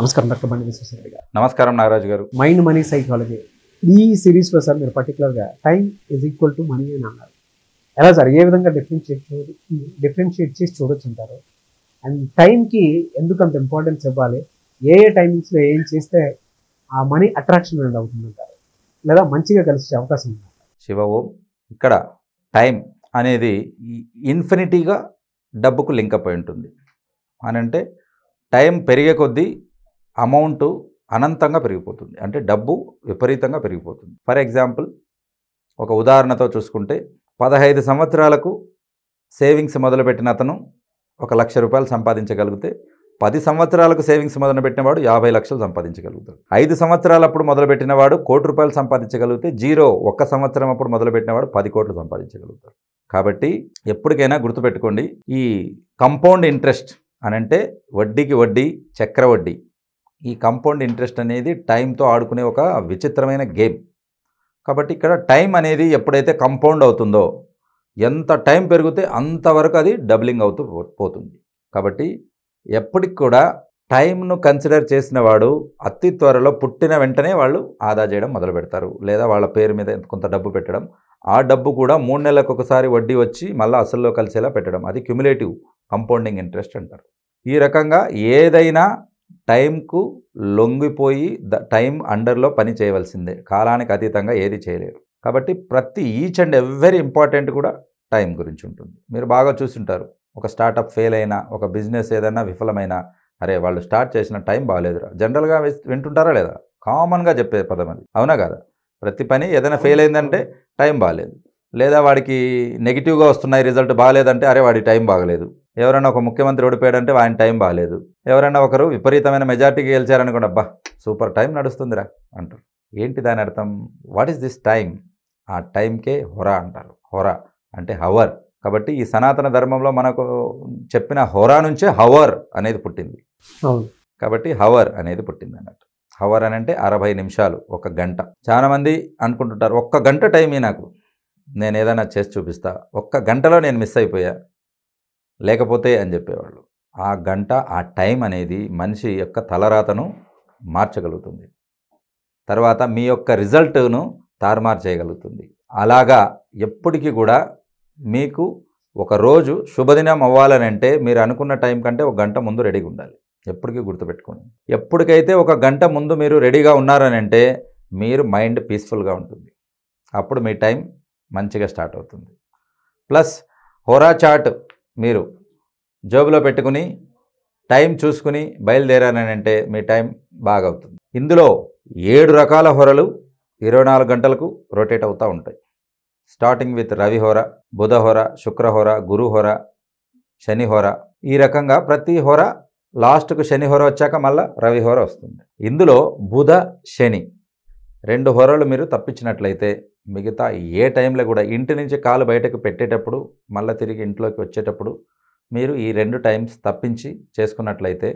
నమస్కారం డాక్టర్ బండి విశ్వశ్వరెడ్డి గారు నమస్కారం నాగరాజు గారు మైండ్ మనీ సైకాలజీ ఈ సిరీస్లో సార్ మీరు పర్టికులర్గా time is equal to money అని అన్నారు ఎలా సార్ ఏ విధంగా డిఫరెన్షియేట్ డిఫరెన్షియేట్ చేసి చూడొచ్చు అంటారు అండ్ టైంకి ఎందుకు అంత ఇంపార్టెన్స్ ఇవ్వాలి ఏ ఏ టైమింగ్స్లో ఏం చేస్తే ఆ మనీ అట్రాక్షన్ అనేది అవుతుందంటారు లేదా మంచిగా కలిసే అవకాశం ఉంది శివ ఓం ఇక్కడ టైం అనేది ఇన్ఫినిటీగా డబ్బుకు లింక్ అయి ఉంటుంది అని అంటే టైం పెరిగే కొద్దీ అమౌంట్ అనంతంగా పెరిగిపోతుంది అంటే డబ్బు విపరీతంగా పెరిగిపోతుంది ఫర్ ఎగ్జాంపుల్ ఒక ఉదాహరణతో చూసుకుంటే పదహైదు సంవత్సరాలకు సేవింగ్స్ మొదలుపెట్టిన అతను ఒక లక్ష రూపాయలు సంపాదించగలిగితే పది సంవత్సరాలకు సేవింగ్స్ మొదలుపెట్టినవాడు యాభై లక్షలు సంపాదించగలుగుతాడు ఐదు సంవత్సరాలప్పుడు మొదలుపెట్టినవాడు కోటి రూపాయలు సంపాదించగలిగితే జీరో ఒక్క సంవత్సరం అప్పుడు మొదలుపెట్టినవాడు పది కోట్లు సంపాదించగలుగుతాడు కాబట్టి ఎప్పటికైనా గుర్తుపెట్టుకోండి ఈ కంపౌండ్ ఇంట్రెస్ట్ అనంటే వడ్డీకి వడ్డీ చక్రవడ్డీ ఈ కంపౌండ్ ఇంట్రెస్ట్ అనేది టైంతో ఆడుకునే ఒక విచిత్రమైన గేమ్ కాబట్టి ఇక్కడ టైం అనేది ఎప్పుడైతే కంపౌండ్ అవుతుందో ఎంత టైం పెరిగితే అంతవరకు అది డబ్లింగ్ అవుతూ పోతుంది కాబట్టి ఎప్పటికి కూడా టైంను కన్సిడర్ చేసిన వాడు అతి త్వరలో పుట్టిన వెంటనే వాళ్ళు ఆదా చేయడం మొదలు పెడతారు లేదా వాళ్ళ పేరు మీద కొంత డబ్బు పెట్టడం ఆ డబ్బు కూడా మూడు నెలలకు ఒకసారి వడ్డీ వచ్చి మళ్ళీ అసల్లో కలిసేలా పెట్టడం అది క్యుములేటివ్ కంపౌండింగ్ ఇంట్రెస్ట్ అంటారు ఈ రకంగా ఏదైనా టైంకు లొంగిపోయి ద టైం అండర్లో పని చేయవలసిందే కాలానికి అతీతంగా ఏది చేయలేరు కాబట్టి ప్రతి ఈచ్ అండ్ ఎవ్రీ ఇంపార్టెంట్ కూడా టైం గురించి ఉంటుంది మీరు బాగా చూసింటారు ఒక స్టార్టప్ ఫెయిల్ అయినా ఒక బిజినెస్ ఏదైనా విఫలమైనా అరే వాళ్ళు స్టార్ట్ చేసిన టైం బాగాలేదురా జనరల్గా వింటుంటారా లేదా కామన్గా చెప్పే పదం అది అవునా కదా ప్రతి పని ఏదైనా ఫెయిల్ అయిందంటే టైం బాగాలేదు లేదా వాడికి నెగిటివ్గా వస్తున్నాయి రిజల్ట్ బాగాలేదంటే అరే వాడి టైం బాగలేదు ఎవరైనా ఒక ముఖ్యమంత్రి ఓడిపోయాడంటే ఆయన టైం బాగాలేదు ఎవరైనా ఒకరు విపరీతమైన మెజార్టీకి గెలిచారనుకోండి అబ్బా సూపర్ టైం నడుస్తుందిరా అంటారు ఏంటి దాని అర్థం వాట్ ఈస్ దిస్ టైం ఆ టైంకే హొర అంటారు హొరా అంటే హవర్ కాబట్టి ఈ సనాతన ధర్మంలో మనకు చెప్పిన హొరా నుంచే హవర్ అనేది పుట్టింది కాబట్టి హవర్ అనేది పుట్టింది అన్నట్టు హవర్ అని అంటే అరవై నిమిషాలు ఒక గంట చాలామంది అనుకుంటుంటారు ఒక్క గంట టైమే నాకు నేను ఏదైనా చేసి చూపిస్తా ఒక్క గంటలో నేను మిస్ అయిపోయా లేకపోతే అని చెప్పేవాళ్ళు ఆ గంట ఆ టైం అనేది మనిషి యొక్క తలరాతను మార్చగలుగుతుంది తర్వాత మీ యొక్క రిజల్ట్ను తారుమారు చేయగలుగుతుంది అలాగా ఎప్పటికీ కూడా మీకు ఒక రోజు శుభదినం అవ్వాలని అంటే మీరు అనుకున్న టైం కంటే ఒక గంట ముందు రెడీగా ఉండాలి ఎప్పటికీ గుర్తుపెట్టుకోండి ఎప్పటికైతే ఒక గంట ముందు మీరు రెడీగా ఉన్నారని అంటే మీరు మైండ్ పీస్ఫుల్గా ఉంటుంది అప్పుడు మీ టైం మంచిగా స్టార్ట్ అవుతుంది ప్లస్ హోరా చాట్ మీరు జోబులో పెట్టుకుని టైం చూసుకుని బయలుదేరానంటే మీ టైం బాగా అవుతుంది ఇందులో ఏడు రకాల హోరలు ఇరవై నాలుగు గంటలకు రొటేట్ అవుతూ ఉంటాయి స్టార్టింగ్ విత్ రవి హోర బుధ హోర శుక్ర హోర గురు హోర శని హోర ఈ రకంగా ప్రతి హోర లాస్ట్కు శని హోర వచ్చాక మళ్ళీ రవి హోర వస్తుంది ఇందులో బుధ శని రెండు హోరలు మీరు తప్పించినట్లయితే మిగతా ఏ టైంలో కూడా ఇంటి నుంచి కాలు బయటకు పెట్టేటప్పుడు మళ్ళీ తిరిగి ఇంట్లోకి వచ్చేటప్పుడు మీరు ఈ రెండు టైమ్స్ తప్పించి చేసుకున్నట్లయితే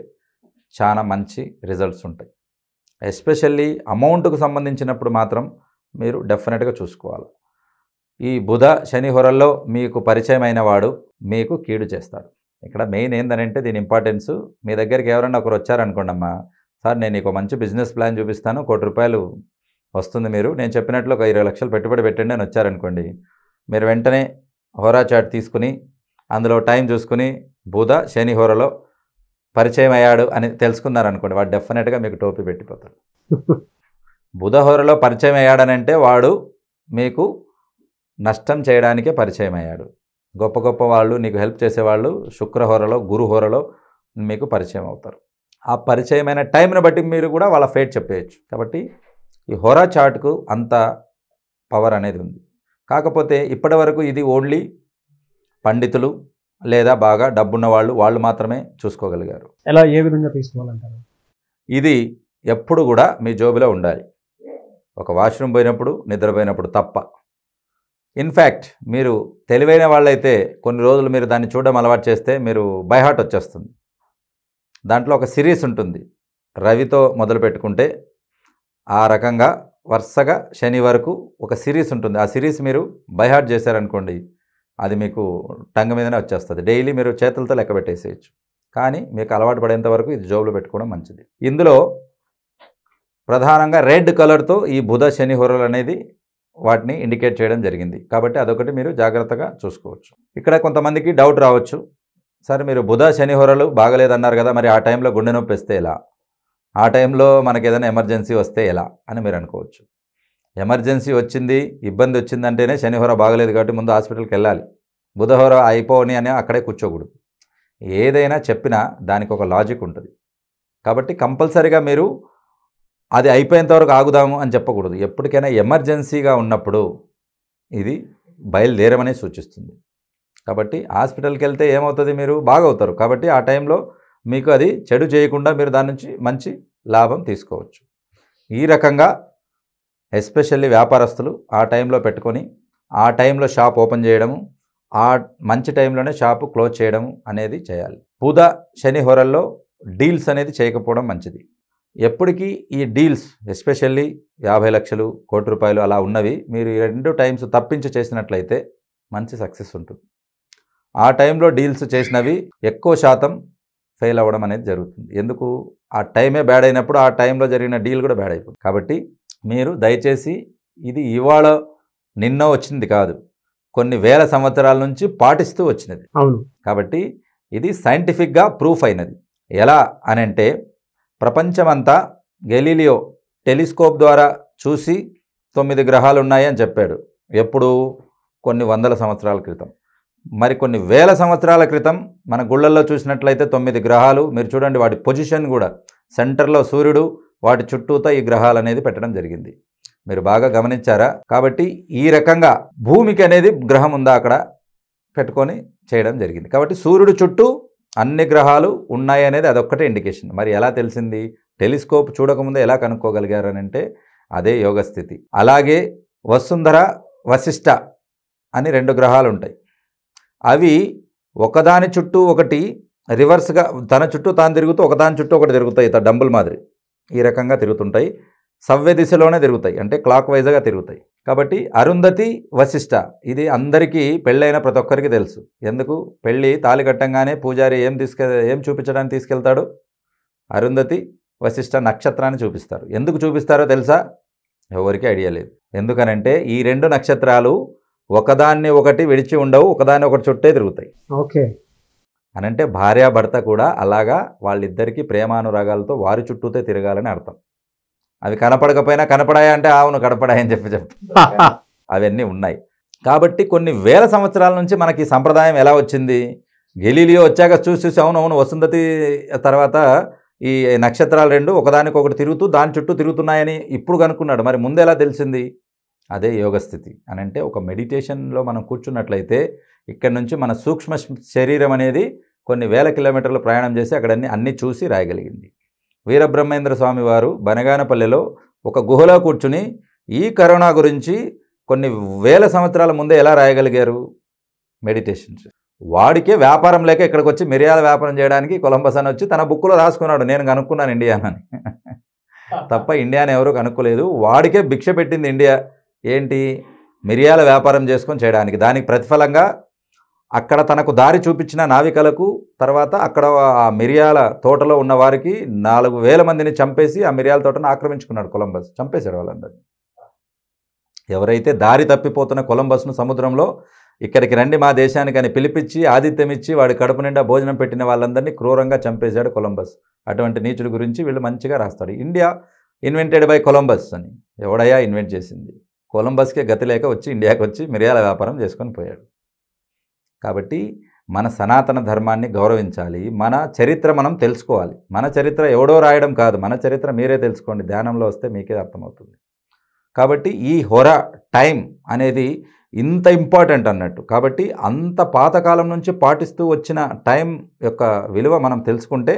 చాలా మంచి రిజల్ట్స్ ఉంటాయి ఎస్పెషల్లీ అమౌంట్కు సంబంధించినప్పుడు మాత్రం మీరు డెఫినెట్గా చూసుకోవాలి ఈ బుధ శని హొరల్లో మీకు పరిచయం అయిన వాడు మీకు కీడు చేస్తాడు ఇక్కడ మెయిన్ ఏంటనంటే దీని ఇంపార్టెన్స్ మీ దగ్గరికి ఎవరైనా ఒకరు వచ్చారనుకోండమ్మా సార్ నేను నీకు మంచి బిజినెస్ ప్లాన్ చూపిస్తాను కోటి రూపాయలు వస్తుంది మీరు నేను చెప్పినట్లు ఒక ఇరవై లక్షలు పెట్టుబడి పెట్టండి అని వచ్చారనుకోండి మీరు వెంటనే హోరా చాట్ తీసుకుని అందులో టైం చూసుకుని బూధ శని హోరలో పరిచయం అయ్యాడు అని తెలుసుకున్నారనుకోండి వాడు డెఫినెట్గా మీకు టోపీ పెట్టిపోతాడు బుధ హోరలో పరిచయం అయ్యాడనంటే వాడు మీకు నష్టం చేయడానికే పరిచయం అయ్యాడు గొప్ప గొప్ప వాళ్ళు నీకు హెల్ప్ చేసేవాళ్ళు శుక్రహోరలో గురుహోరలో మీకు పరిచయం అవుతారు ఆ పరిచయమైన టైంను బట్టి మీరు కూడా వాళ్ళ ఫేట్ చెప్పేయచ్చు కాబట్టి ఈ హోరా చాట్కు అంత పవర్ అనేది ఉంది కాకపోతే ఇప్పటి వరకు ఇది ఓన్లీ పండితులు లేదా బాగా డబ్బున్న వాళ్ళు వాళ్ళు మాత్రమే చూసుకోగలిగారు ఎలా ఏ విధంగా తీసుకోవాలంటారు ఇది ఎప్పుడు కూడా మీ జోబిలో ఉండాలి ఒక వాష్రూమ్ పోయినప్పుడు నిద్రపోయినప్పుడు తప్ప ఇన్ఫ్యాక్ట్ మీరు తెలివైన వాళ్ళైతే కొన్ని రోజులు మీరు దాన్ని చూడడం అలవాటు చేస్తే మీరు బైహార్ట్ వచ్చేస్తుంది దాంట్లో ఒక సిరీస్ ఉంటుంది రవితో మొదలు పెట్టుకుంటే ఆ రకంగా వరుసగా శని వరకు ఒక సిరీస్ ఉంటుంది ఆ సిరీస్ మీరు బైహార్ట్ చేశారనుకోండి అది మీకు టంగ మీదనే వచ్చేస్తుంది డైలీ మీరు చేతులతో లెక్క పెట్టేసేయచ్చు కానీ మీకు అలవాటు పడేంత వరకు ఇది జోబులు పెట్టుకోవడం మంచిది ఇందులో ప్రధానంగా రెడ్ కలర్తో ఈ బుధ శని హోరలు అనేది వాటిని ఇండికేట్ చేయడం జరిగింది కాబట్టి అదొకటి మీరు జాగ్రత్తగా చూసుకోవచ్చు ఇక్కడ కొంతమందికి డౌట్ రావచ్చు సరే మీరు బుధ శని హోరలు బాగలేదన్నారు కదా మరి ఆ టైంలో గుండె నొప్పి వస్తే ఇలా ఆ టైంలో మనకి ఏదైనా ఎమర్జెన్సీ వస్తే ఎలా అని మీరు అనుకోవచ్చు ఎమర్జెన్సీ వచ్చింది ఇబ్బంది వచ్చిందంటేనే శనిహోర బాగలేదు కాబట్టి ముందు హాస్పిటల్కి వెళ్ళాలి బుధహోర అయిపోని అని అక్కడే కూర్చోకూడదు ఏదైనా చెప్పినా దానికి ఒక లాజిక్ ఉంటుంది కాబట్టి కంపల్సరీగా మీరు అది అయిపోయేంతవరకు ఆగుదాము అని చెప్పకూడదు ఎప్పటికైనా ఎమర్జెన్సీగా ఉన్నప్పుడు ఇది బయలుదేరమని సూచిస్తుంది కాబట్టి హాస్పిటల్కి వెళ్తే ఏమవుతుంది మీరు బాగవుతారు కాబట్టి ఆ టైంలో మీకు అది చెడు చేయకుండా మీరు దాని నుంచి మంచి లాభం తీసుకోవచ్చు ఈ రకంగా ఎస్పెషల్లీ వ్యాపారస్తులు ఆ టైంలో పెట్టుకొని ఆ టైంలో షాప్ ఓపెన్ చేయడము ఆ మంచి టైంలోనే షాపు క్లోజ్ చేయడం అనేది చేయాలి పూద శని హోరల్లో డీల్స్ అనేది చేయకపోవడం మంచిది ఎప్పటికీ ఈ డీల్స్ ఎస్పెషల్లీ యాభై లక్షలు కోటి రూపాయలు అలా ఉన్నవి మీరు రెండు టైమ్స్ తప్పించి చేసినట్లయితే మంచి సక్సెస్ ఉంటుంది ఆ టైంలో డీల్స్ చేసినవి ఎక్కువ శాతం ఫెయిల్ అవ్వడం అనేది జరుగుతుంది ఎందుకు ఆ టైమే బ్యాడ్ అయినప్పుడు ఆ టైంలో జరిగిన డీల్ కూడా బ్యాడ్ అయిపోతుంది కాబట్టి మీరు దయచేసి ఇది ఇవాళ నిన్న వచ్చింది కాదు కొన్ని వేల సంవత్సరాల నుంచి పాటిస్తూ వచ్చినది కాబట్టి ఇది సైంటిఫిక్గా ప్రూఫ్ అయినది ఎలా అని అంటే ప్రపంచమంతా గెలీలియో టెలిస్కోప్ ద్వారా చూసి తొమ్మిది గ్రహాలు ఉన్నాయని చెప్పాడు ఎప్పుడు కొన్ని వందల సంవత్సరాల క్రితం మరికొన్ని వేల సంవత్సరాల క్రితం మన గుళ్ళల్లో చూసినట్లయితే తొమ్మిది గ్రహాలు మీరు చూడండి వాటి పొజిషన్ కూడా సెంటర్లో సూర్యుడు వాటి చుట్టూతో ఈ గ్రహాలు అనేది పెట్టడం జరిగింది మీరు బాగా గమనించారా కాబట్టి ఈ రకంగా భూమికి అనేది గ్రహం ఉందా అక్కడ పెట్టుకొని చేయడం జరిగింది కాబట్టి సూర్యుడు చుట్టూ అన్ని గ్రహాలు ఉన్నాయి అనేది అదొక్కటే ఇండికేషన్ మరి ఎలా తెలిసింది టెలిస్కోప్ చూడకముందే ఎలా కనుక్కోగలిగారనంటే అదే యోగస్థితి అలాగే వసుంధర వశిష్ట అని రెండు గ్రహాలు ఉంటాయి అవి ఒకదాని చుట్టూ ఒకటి రివర్స్గా తన చుట్టూ తాను తిరుగుతూ ఒకదాని చుట్టూ ఒకటి తిరుగుతాయి డంబుల్ మాదిరి ఈ రకంగా తిరుగుతుంటాయి సవ్య దిశలోనే తిరుగుతాయి అంటే క్లాక్ వైజ్గా తిరుగుతాయి కాబట్టి అరుంధతి వశిష్ట ఇది అందరికీ పెళ్ళైన ప్రతి ఒక్కరికి తెలుసు ఎందుకు పెళ్ళి తాలి కట్టంగానే పూజారి ఏం తీసుకె ఏం చూపించడానికి తీసుకెళ్తాడు అరుంధతి వశిష్ట నక్షత్రాన్ని చూపిస్తారు ఎందుకు చూపిస్తారో తెలుసా ఎవరికీ ఐడియా లేదు ఎందుకనంటే ఈ రెండు నక్షత్రాలు ఒకదాన్ని ఒకటి విడిచి ఉండవు ఒకదాన్ని ఒకటి చుట్టే తిరుగుతాయి ఓకే అని అంటే భార్య భర్త కూడా అలాగా వాళ్ళిద్దరికీ ప్రేమానురాగాలతో వారి చుట్టూతే తిరగాలని అర్థం అవి కనపడకపోయినా కనపడాయా అంటే అవును కనపడాయని చెప్పి చెప్తా అవన్నీ ఉన్నాయి కాబట్టి కొన్ని వేల సంవత్సరాల నుంచి మనకి సంప్రదాయం ఎలా వచ్చింది గెలీలియో వచ్చాక చూసి చూసి అవును అవును వసంతతి తర్వాత ఈ నక్షత్రాలు రెండు ఒకదానికొకటి తిరుగుతూ దాని చుట్టూ తిరుగుతున్నాయని ఇప్పుడు కనుక్కున్నాడు మరి ముందు ఎలా తెలిసింది అదే యోగస్థితి అని అంటే ఒక మెడిటేషన్లో మనం కూర్చున్నట్లయితే ఇక్కడ నుంచి మన సూక్ష్మ శరీరం అనేది కొన్ని వేల కిలోమీటర్లు ప్రయాణం చేసి అక్కడన్ని అన్నీ చూసి రాయగలిగింది వీరబ్రహ్మేంద్ర స్వామి వారు బనగానపల్లెలో ఒక గుహలో కూర్చుని ఈ కరోనా గురించి కొన్ని వేల సంవత్సరాల ముందే ఎలా రాయగలిగారు మెడిటేషన్స్ వాడికే వ్యాపారం లేక ఇక్కడికి వచ్చి మిరియాల వ్యాపారం చేయడానికి కొలంబస్ అని వచ్చి తన బుక్లో రాసుకున్నాడు నేను కనుక్కున్నాను ఇండియాని తప్ప ఇండియాని ఎవరు కనుక్కోలేదు వాడికే భిక్ష పెట్టింది ఇండియా ఏంటి మిరియాల వ్యాపారం చేసుకొని చేయడానికి దానికి ప్రతిఫలంగా అక్కడ తనకు దారి చూపించిన నావికలకు తర్వాత అక్కడ ఆ మిరియాల తోటలో ఉన్న వారికి నాలుగు వేల మందిని చంపేసి ఆ మిరియాల తోటను ఆక్రమించుకున్నాడు కొలంబస్ చంపేశాడు వాళ్ళందరినీ ఎవరైతే దారి తప్పిపోతున్న కొలంబస్ను సముద్రంలో ఇక్కడికి రండి మా దేశానికి అని పిలిపించి ఆతిథ్యం ఇచ్చి వాడి కడుపు నిండా భోజనం పెట్టిన వాళ్ళందరినీ క్రూరంగా చంపేశాడు కొలంబస్ అటువంటి నీచుడి గురించి వీళ్ళు మంచిగా రాస్తాడు ఇండియా ఇన్వెంటెడ్ బై కొలంబస్ అని ఎవడయ్యా ఇన్వెంట్ చేసింది కొలంబస్కే గతి లేక వచ్చి ఇండియాకి వచ్చి మిరియాల వ్యాపారం చేసుకొని పోయాడు కాబట్టి మన సనాతన ధర్మాన్ని గౌరవించాలి మన చరిత్ర మనం తెలుసుకోవాలి మన చరిత్ర ఎవడో రాయడం కాదు మన చరిత్ర మీరే తెలుసుకోండి ధ్యానంలో వస్తే మీకే అర్థమవుతుంది కాబట్టి ఈ హొర టైం అనేది ఇంత ఇంపార్టెంట్ అన్నట్టు కాబట్టి అంత పాతకాలం నుంచి పాటిస్తూ వచ్చిన టైం యొక్క విలువ మనం తెలుసుకుంటే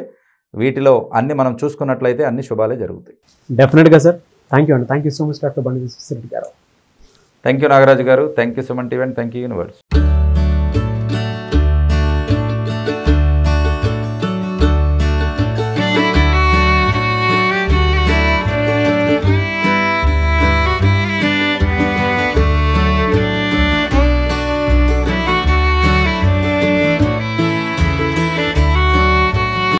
వీటిలో అన్ని మనం చూసుకున్నట్లయితే అన్ని శుభాలే జరుగుతాయి డెఫినెట్గా సార్ థ్యాంక్ యూ అండి thank you so much doctor Bandi గారు థ్యాంక్ యూ నాగరాజు గారు thank you Suman TV and thank you universe